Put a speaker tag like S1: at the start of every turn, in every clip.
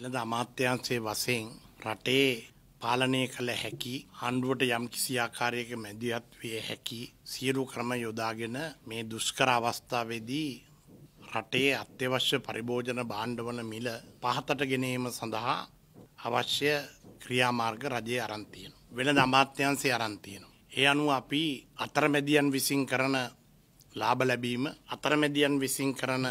S1: වෙළඳ අමාත්‍යංශයේ වශයෙන් රටේ පාලනය කළ හැකි හණ්ඩුවට යම් කිසි ආකාරයක මැදිහත් විය හැකි සියලු ක්‍රම යොදාගෙන මේ දුෂ්කර අවස්ථාවේදී රටේ අත්‍යවශ්‍ය පරිභෝජන භාණ්ඩවන මිල පහතට ගෙනීම සඳහා අවශ්‍ය ක්‍රියාමාර්ග රජයේ අරන් තියෙනවා. වෙළඳ අමාත්‍යංශයේ අරන් තියෙනවා. ඒ අනුව අපි අතරමැදියන් විසින් කරන ලාභ ලැබීම අතරමැදියන් විසින් කරන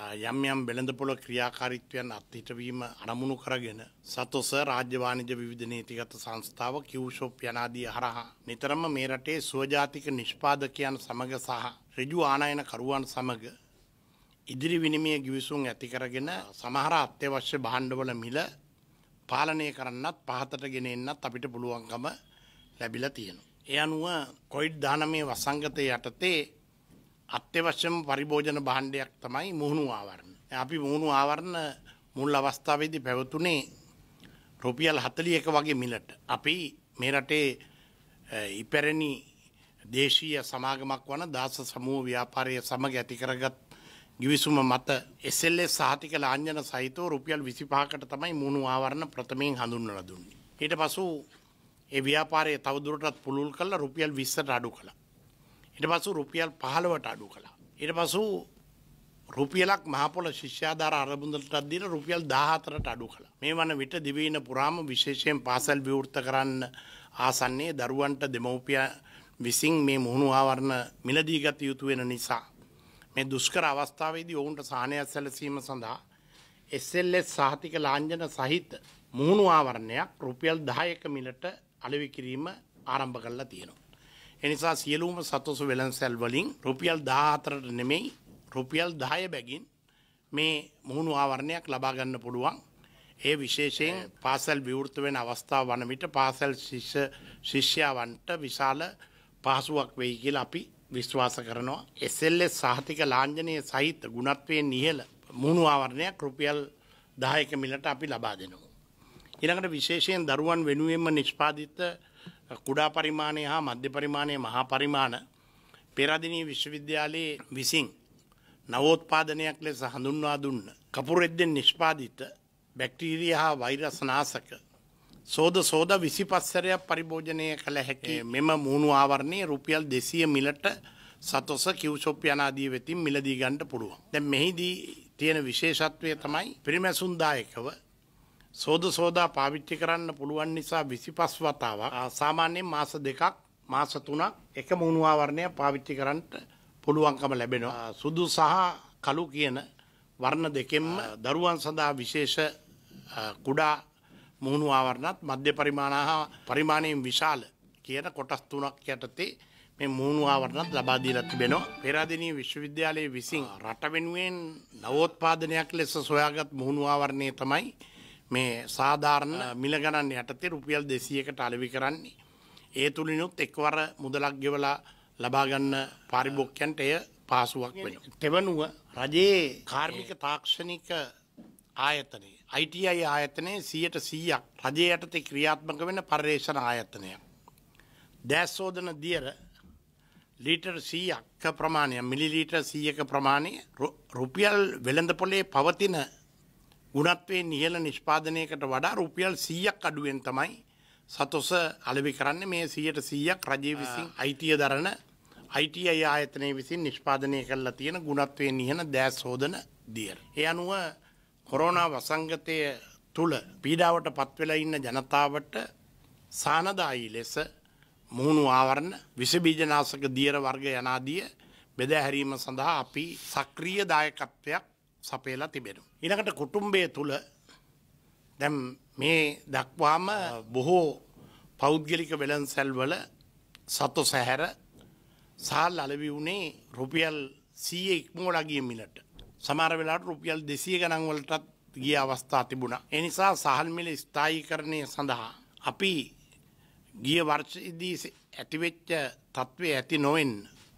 S1: යම් යම් වෙළඳපොළ ක්‍රියාකාරිත්වයන් අත්හිටවීම අරමුණු කරගෙන සතොස රාජ්‍ය වාණිජ විවිධ නීතිගත සංස්ථාව කිව්ෂොප් යනාදී හරහා නිතරම මේ රටේ සුවජාතික නිෂ්පාදකයන් සමග සහ ඍජු ආනයන කරුවන් සමග ඉදිරි විනිමය ගිවිසුම් ඇති කරගෙන සමහර අත්‍යවශ්‍ය භාණ්ඩවල මිල පාලනය කරන්නත් පහතට ගෙන එන්නත් අපිට පුළුවන්කම ලැබිලා තියෙනවා. ඒ අනුව කොයිඩ් 19 වසංගතය යටතේ අත්‍යවශ්‍යම පරිභෝජන බහන්්ඩයක් තමයි මුහුණු ආවරණ. අපි මුහුණු ආවරණ මුල් අවස්ථාවේදී පැවතුනේ රුපියල් හතලි එක වගේ මිලට. අපි මේ රටේ ඉපැරණි දේශීය සමාගමක් වන දාස සමූහ ව්‍යාපාරය සමග ඇති කරගත් ගිවිසුම මත එසල්ලේ සාතික ලාංජන සහිතව රුපියල් විසිපාකට තමයි මුණු ආවරණ ප්‍රථමයෙන් හඳුන්වලා දුන්නේ. ඊට පසු ඒ ව්‍යාපාරය තවදුරටත් පුළුල් කරලා රුපියල් 20ට අඩු කළා. ඉට පසු රුපියල් පහළවට අඩු කළා. ඉට පසු රුපියලක් මහපොල ශිෂ්‍යාධාර අරබුදලට අදදින රුපියල් දාහතරට අඩු කළ මේ වන විට දිවීන පුරාම විශේෂයෙන් පාසල් විවෘත කරන්න ආසන්නේ දරුවන්ට දෙමවපිය විසින් මේ මුහුණු ආවරණ මිලදීගත යුතු වෙන නිසා. මේ දුෂ්කර අවස්ථාවේදී ඔවුන්ට සානයක් සැලසීම සඳහා එස්ල්ලෙස් සාහතික ලාංජන සහිත මුහුණු ආවරණයක් රුපියල් දායක මිලට අලවිකිරීම ආරම්භ කරලා තියෙනවා. එනිසා සියලුම සතුස වෙළන්සැල් වලින් රුපියල් 14ට නෙමෙයි රුපියල් 10 බැගින් මේ මුහුණු ආවරණයක් ලබා ගන්න පුළුවන්. ඒ විශේෂයෙන් පාසල් විවෘත වෙන අවස්ථාව වන විට පාසල් ශිෂ්‍ය ශිෂ්‍යයන්ට විශාල පහසුවක් වෙයි කියලා අපි විශ්වාස කරනවා. SLS සහතික ලාංඡනය සහිත ගුණත්වයෙන් ඉහළ මුහුණු ආවරණයක් රුපියල් 10ක මිලට අපි ලබා දෙනවා. ඊළඟට විශේෂයෙන් දරුවන් වෙනුවෙන්ම නිෂ්පාදිත කුඩා පරිමාණය හා මධ්‍ය පරිමාණය මහා පරිමාණ පෙරදිනී විශ්වවිද්‍යාලයේ විසින් නවෝත්පාදනයක් ලෙස හඳුන්වා දුන්න කපුරෙද්දෙන් නිෂ්පාදිත බැක්ටීරිය හා වෛරස් නාසක සෝද සෝද විසි පස්සරයක් පරිභෝජනය කළ හැකි මෙම මුණු ආවරණය රුපියල් දෙසිය මිලට සතොස කිව්ෂොප් යනාදී වෙතින් මිලදී ගණ්ඩ පුළුවන්. දැ මෙහිදී තියෙන විශේෂත්වය තමයි පිරිමැසුන්දායකව සෝද සෝදා පාවිච්චි කරන්න පුළුවන් නිසා විසිපස් වතාවක් සාමාන්‍යයෙන් මාස දෙකක් මාස තුනක් එක මුණුවාවරණය පාවිච්චි කරන්නට පුළුවන්කම ලැබෙනවා. සුදු සහ කළු කියන වර්ණ දෙකෙන්ම දරුවන් සඳහා විශේෂ කුඩා මුහුණු ආවරණත් මධ්‍ය පරිමාණ හා පරිමාණයෙන් විශාල කියන කොටස් තුනක් යටතේ මේ මුහුණු ආවරණත් ලබා දීලා තිබෙනවා. පෙරාදෙණිය විශ්වවිද්‍යාලයේ විසින් රට වෙනුවෙන් නවෝත්පාදනයක් ලෙස සොයාගත් මුහුණු ආවරණය තමයි මේ සාධාරණ මිල ගණන් යටතේ රුපියල් දෙසියකට අලවි කරන්නේ. ඒ තුළිනුත් එක්වර මුදලක් ගෙවලා ලබාගන්න පාරිභෝක්කයන්ට එය පාසුවක් වෙන. තෙවනුව රජයේ කාර්මික තාක්ෂණික ආයතනයේ ITI ආයතනයේ සියයට සීයක් රජය යටතේ ක්‍රියාත්මක වෙන පර්යේෂණ ආයතනයක්. දැස්සෝදන දියර ලීටර් සීයක්ක ප්‍රමාණය මිලිලීටර් සීයක ප්‍රමාණය රුපියල් වෙළඳ පොලේ පවතින ගුණත්වේ නිහල නිෂ්පාදනයකට වඩා රුපියල් සීයක් අඩුවෙන් තමයි සතොස අලවි කරන්න මේ සියයට සීයක් රජය විසින් අයිතිය දරන අයිටයි ආයතනය විසින් නිෂ්පාදනය කරලා තියෙන ගුණත්වය නිහන දෑස් හෝදන දියර. ඒ අනුව කොරෝනා වසංගතය තුළ පීඩාවට පත්වෙලා ඉන්න ජනතාවට සානදායි ලෙස මුහුණු ආවරණ විසබීජනාසක දියර වර්ග යනාදිය බෙදහැරීම සඳහා අපි සක්‍රිය දායකත්වයක් සපේලා තිබෙනු. ඉනකට කුටුම්බය තුළ දැම් මේ දක්වාම බොහෝ පෞද්ගලික වෙළන් සැල්වල සතු සැහැර සාල් අලවි වුණේ රුපියල් සීය ඉක්මෝලගිය මිලට සමර වෙලාට රුපියල් දෙසිය ගණන්වලටත් ගිය අවස්ථා තිබුණා. එනිසා සහල්මිල ස්ථායිකරණය සඳහා. අපි ගිය වර්ෂදී ඇතිවෙච්ච තත්ත්වය ඇති නොවෙන්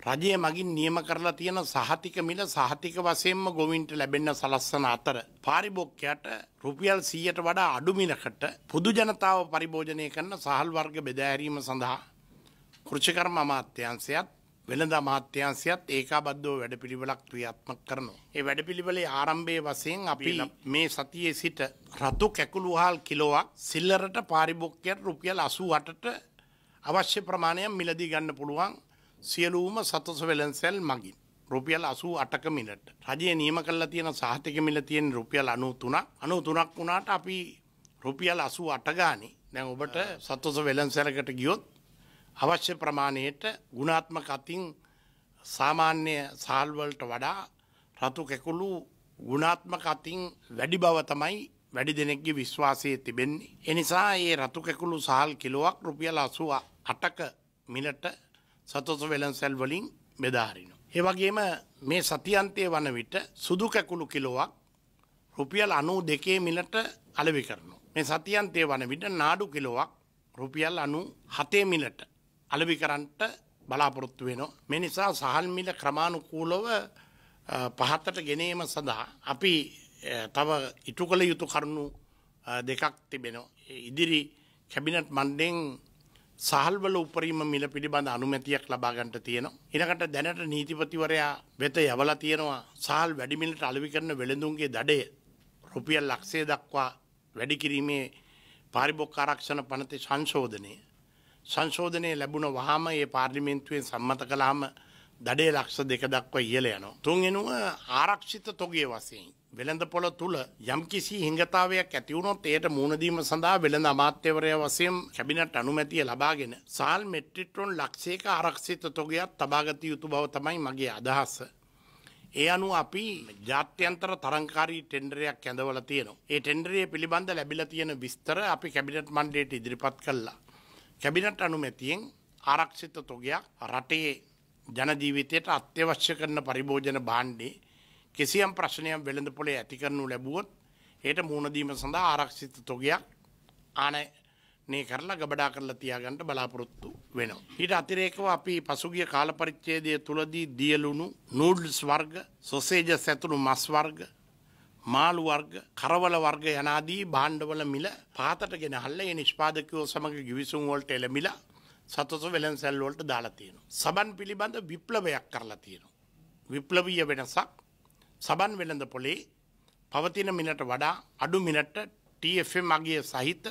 S1: රජය මගින් නියම කරලා තියෙන සහතික මිල සහතික වශයෙන්ම ගොවින්ට ලැබෙන්න සලස්සන අතර පාරිභෝග්‍යයට රුපියල් 100ට වඩා අඩු මිලකට පොදු ජනතාව පරිභෝජනය කරන සහල් වර්ග බෙදා හැරීම සඳහා කෘෂිකර්ම අමාත්‍යාංශයත් වෙළඳ අමාත්‍යාංශයත් ඒකාබද්ධව වැඩපිළිවෙලක් ක්‍රියාත්මක කරනවා. ඒ වැඩපිළිවෙලේ ආරම්භයේ වශයෙන් අපි මේ සතියේ සිට රතු කැකුළු හාල් කිලෝවක් සිල්ලරට පාරිභෝග්‍යයට රුපියල් 88ට අවශ්‍ය ප්‍රමාණයක් මිලදී ගන්න පුළුවන් සියලූම සතස වෙලන්සැල් මගින්. රුපියල් අසූ අටක මිලට රජය නියම කල්ලා තියෙන සාහතික මිල තියෙන රුපියල් අනු තුනක් අනු තුනක් වුණාට අපි රුපියල් අසූ අටගානි දැන් ඔබට සත්වස වෙළන්සැලකට ගියොත් අවශ්‍ය ප්‍රමාණයට ගුණාත්මක අතින් සාමාන්‍ය සාල්වලට වඩා රතු කැකුළු ගුණාත්මක අතින් වැඩි බව තමයි වැඩි දෙනෙක්ගේ විශ්වාසය තිබෙන්නේ. එනිසා ඒ රතු කැකුළු සහල් කිලොවක් රුපියල් අසුව අටක මිලට සතොස වෙළන්සැල් වලින් බෙදාහරිනවා. ඒ වගේම මේ සතියන්තය වන විට සුදු කැකුළු කිලොවක් රුපියල් අනූ දෙකේ මිලට අලවි කරනවා. මේ සතියන්තය වන විට නාඩු කිලොවක් රුපියල් අනු හතේ මිලට අලවි කරන්ට බලාපොරොත්තු වෙනවා. මේ නිසා සහල් මිල ක්‍රමානුකූලව පහත්තට ගෙනීම සඳහා අපි තව ඉටු කළ යුතු කරුණු දෙකක් තිබෙනවා. ඉදිරි කැබිනට් මණ්ඩෙන් සහල්වල උපරීම මිල පිළිබඳ අනුමැතියක් ලබාගන්නට තියෙනවා. එනකට දැනට නීතිපතිවරයා වෙත යවලා තියෙනවා සහල් වැඩිමිලට අලෙවි කරන වෙළඳුන්ගේ දඩය රුපියල් ලක්ෂය දක්වා වැඩි කිරීමේ පාරිභෝගික ආරක්ෂණ පනතේ සංශෝධනය. සංශෝධනය ලැබුණ වහාම ඒ පාර්ලිමේන්තුවෙන් සම්මත කළාම දඩේ ලක්ෂ දෙක දක්වා ඉහළ යනවා. තුන්වෙනුව ආරක්ෂිත තොගය වශයෙන් වෙළඳපොළ තුළ යම්කිසි හිංගතාවයක් ඇතිවුණොත් එයට මුණදීම සඳහා වෙළඳ අමාත්‍යවරය වසයෙන් කැබිනට අනුමැතිය ලබාගෙන සාල් මෙට්‍රිට්‍රොන් ලක්ෂේක ආරක්ෂිත තොගයක් තබාගත යුතු බව තමයි මගේ අදහස. ඒ අනුව අපි ජාත්‍යන්තර තරංකාරී ටෙන්ඩරයක් ඇඳවල තියෙනවා. ඒ ටෙන්ඩරේ පිළිබඳ ලැබිල තියෙන විස්තර අපි කැබිනට් මණ්ඩයට ඉදිරිපත් කල්ලා. කැබිනට් අනුමැතියෙන් ආරක්ෂිත තොගයක් රටේ ජනජීවිතයට අත්‍යවශ්‍ය කරන පරිභෝජන බාණ්ඩේ කෙසියම් ප්‍රශ්නයක් වෙළඳ පොලේ ඇති කරනු ලැබුවොත් ඒට මුහුණදීම සඳහා ආරක්ෂිත තොගයක් ආනය කරලා ගබඩා කරලා තියාගන්ට බලාපොරොත්තු වෙනවා. ඊට අතිරේකව අපි පසුගිය කාලපරිච්චේදය තුළදී දියලුණු නූඩ්ස් වර්ග සොසේජ සැතුළු මස් වර්ග මාළු වර්ග කරවල වර්ග යනාදී භාණ්ඩවල මිල පාතට ගෙන හල්ල ඒ නිෂ්පාදකයෝ සමඟ ගිවිසුම් වලට එළමිලා සතුසු වෙළන් සැල්වලට දාලා තියෙනවා. සබන් පිළිබඳ විප්ලවයක් කරලා තියෙනවා. විප්ලවීය වෙනසක් සබන් වෙළඳ පොලේ පවතින මිනට වඩා අඩු මිනට TFM අගේ සහිත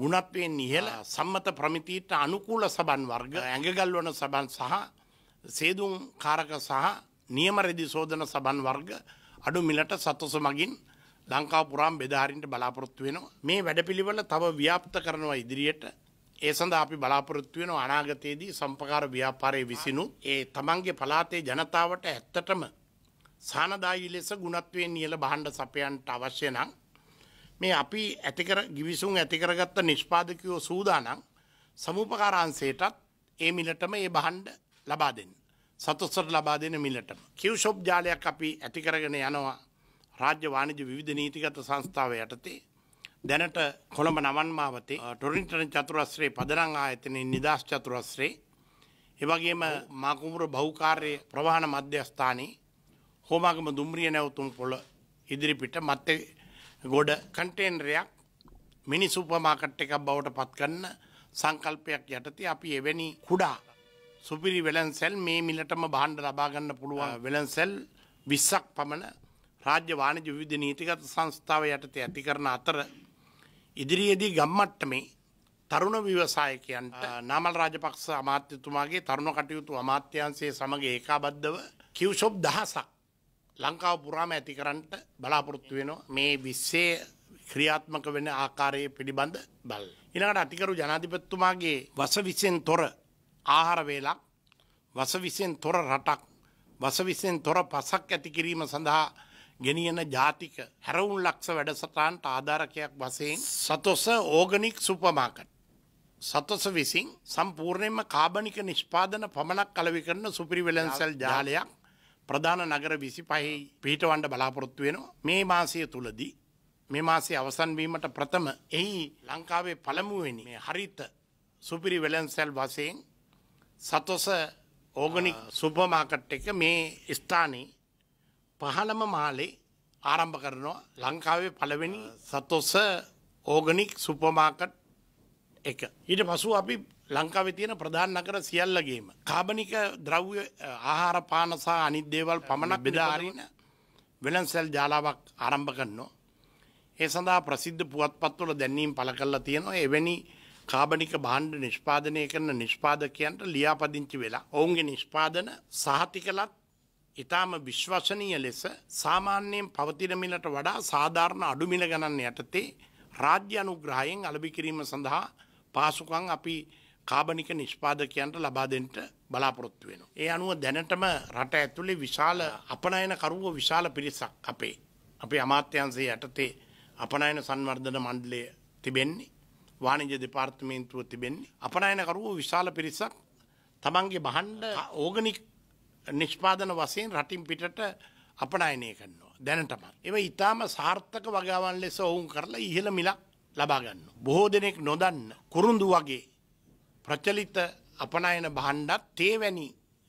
S1: ගුණත්වයෙන් ඉහළ සම්මත ප්‍රමිතීට අනුකූල සබන් වර්ග ඇඟගල්වන සබන් සහ සේදුම් කාරක සහ නියම රෙදි සෝදන සබන් වර්ග අඩු මිලට සතොස මගින් ලංකා පුරාම් බෙදාරින්ට බලාපොරොත්තු වෙනවා මේ වැඩපිළිවෙල තව ව්‍යාප්ත කරනවා ඉදිරියට ඒ සඳහා අපි බලාපොරොත්තු වෙන අනාගතයේදී සම්පකාර ව්‍යාපාරයේ විසිනු ඒ තමන්ගේ පළාතේ ජනතාවට ඇත්තටම සානදායි ලෙස ගුණත්වයෙන් නියල බහන්ඩ සපයන්ට අවශ්‍ය නම් මේ අපි ඇතිකර ගිවිසුම් ඇතිකරගත්ත නිෂ්පාදකයෝ සූදානම් සමූපකාරාන්සේටත් ඒ මිලටම ඒ බහන්ඩ ලබා දෙන්න. සතුස්සට ලබා දෙන මිලටම. කිව්ෂොප් ජාලයක් අපි ඇතිකරගෙන යනවා රාජ්‍ය වාණජ විධ නීතිගත සංස්ථාව යටතේ දැනට කොළඹ නවන්මාවතේ ටොරින්ටන චතුරස්ත්‍රයේ පදරං ආයතනයේ නිදස් චතුරස්ත්‍රේ එවගේම මාකුමර බෞකාරය ප්‍රවාහන මධ්‍යස්ථානයේ හෝමාගම දුම්රිය නැවතුම් පොළ ඉදිරිපිට මත්තේ ගොඩ කන්ටේන්රයක් මිනි සුපමාකට් එකක් බවට පත්කන්න සංකල්පයක් යටති අපි එවැනි කුඩා සුපිරි වෙලන්සැල් මේ මිලටම බාණ්ඩ ලබාගන්න පුළුවන් වෙලන්සැල් විස්සක් පමණ රාජ්‍ය වාණජ විධ නීතිගත සංස්ථාව යටතේ ඇති කරන අතර ඉදිරියේදී ගම්මට්ටමේ තරුණ විවසායකයන්ට නාමල් රාජපක්ෂ අමාත්‍යතුමාගේ තරුණ කටයුතු අමාත්‍යන්සේ සමඟ ඒකාබද්ධව කිව්ෂොප් දහසක් ලංකාව පුරාම ඇති කරන්නට බලාපොරොත්තු වෙනවා මේ විස්සේ ක්‍රියාත්මක වෙන ආකාරයේ පිළිබඳ බල. ඊළඟට අතිකරු ජනාධිපතිතුමාගේ වස විසෙන් තොර ආහාර වේලක් වස විසෙන් තොර රටක් වස විසෙන් තොර පසක් ඇති කිරීම සඳහා ගෙනියන ජාතික හැරවුම් ලක්ෂ වැඩසටාන්ට ආධාරකයක් වශයෙන් සතොස ඕගනික් සුපමාකට් සතොස විසින් සම්පූර්ණයෙන්ම කාබනික නිෂ්පාදන පමණක් කලවි කරන සුපිරි වෙළන්සල් ජාලයක් ප්‍රධාන නගර විසි පහහි පිහිටවන්ඩ බලාපොරොත්තු වෙනවා මේ මාසය තුළදී මේ මාසේ අවසන්වීමට ප්‍රථම එහි ලංකාවේ පළමුුවනි මේ හරිත සුපිරි වෙලන්සැල් වසයෙන් සතොස ඕගනික් සුපමාකට් එක මේ ස්ථානයේ පහළම මාලේ ආරම්භ කරනවා ලංකාවේ පළවෙනි සතොස ඕගනික් සුපමාකට් එක. ඊට පසු අපි ලංකාවේ තියෙන ප්‍රධාන නගර සියල්ලගේම කාබනික ද්‍රව්‍ය ආහාර පාන සහ අනිත් දේවල් පමණක් බෙදා අරින වෙළඳසැල් ජාලාවක් ආරම්භ කරනවා. ඒ සඳහා ප්‍රසිද්ධ පුවත්පත්වල දැන්වීම් පළ කරලා තියෙනවා. එවැනි කාබනික භාණ්ඩ නිෂ්පාදනය කරන නිෂ්පාදකයන්ට ලියාපදිංචි වෙලා ඔවුන්ගේ නිෂ්පාදන සහතිකලත් ඉතාම විශ්වසනීය ලෙස සාමාන්‍යයෙන් පවතින මිලට වඩා සාධාරණ අඩු මිල ගණන් යටතේ රාජ්‍ය අනුග්‍රහයෙන් අලබි කිරීම සඳහා පාසුකම් අපි කාබනික නිෂ්පාදකයන්ට ලබාදෙන්ට බලාපොරොත්තු වෙන. ඒ අනුව දැනටම රට ඇතුළේ විශාල අපනයන කරුව විශාල පිරිසක් අපේ. අපේ අමාත්‍යන්සේ යටතේ අපනයන සංවර්ධන මණ්ඩලය තිබෙන්නේ. වාණිජ දෙපාර්තමේන්තුව තිබෙන්නේ. අපනයනකරුව විශාල පිරිසක් තමන්ගේ බහන්ඩ ඕගනික් නිෂ්පාදන වසයෙන් රටින් පිටට අපනයනය කරනවා දැනටම. එම ඉතාම සාර්ථක වගාවන් ලෙස ඔවුන් කරලා ඉහළ මිලක් ලබාගන්න. බොහෝ දෙනෙක් නොදන්න කුරුන්දු වගේ ප්‍රචලිත අපනයන බහණ්ඩත් තේවැනි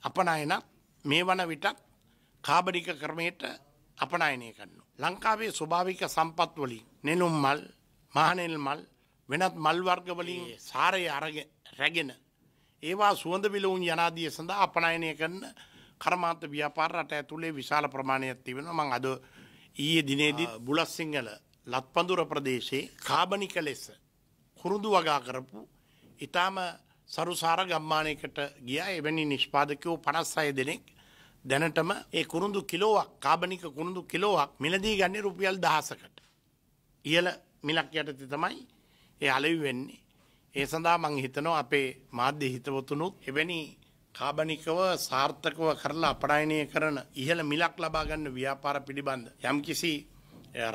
S1: අපනයනත් මේ වන විටත් කාබරික ක්‍රමයට අපනයනය කන්නු. ලංකාවේ ස්වභාවික සම්පත්වලින් නෙනුම් මල් මහනෙල් මල් වෙනත් මල්වර්ගවලින් සාරය අරග රැගෙන. ඒවා සුවඳ විලවුන් යනාදිය සඳහා අපනයනය කරන්න කරමාත ව්‍යාපාර රට ඇතුළේ විශාල ප්‍රමාණයක් තිබෙන මං අද ඊයේ දිනේදී බුලස් සිංහල ලත්පඳුර ප්‍රදේශයේ කාබනික ලෙස කුරුදු වගා කරපු ඉතාම සරුසාර ගම්මානයකට ගියා එවැනි නිෂ්පාදකයෝ පනස් අය දෙනෙක් දැනටම ඒ කුරුඳු කිලෝවක් කාබනික කුරුඳු කිලෝවක් මිලදී ගන්න රුපියල් දහසකට. ඉහල මිලක් යටති තමයි ඒ අලවි වෙන්නේ. ඒ සඳහා මං හිතනවා අපේ මාධ්‍ය හිතවතුනුත් එවැනි කාබනිකව සාර්ථකව කරලා අපරායනය කරන ඉහළ මිලක් ලබා ගන්න ව්‍යාපාර පිළිබඳ යම්කිසි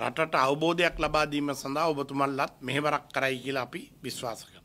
S1: රටට අවබෝධයක් ලබා දීම සඳහා ඔබතුමල්ලත් මෙහෙවරක් කරයි කියලා අපි විශ්වාස කරනවා.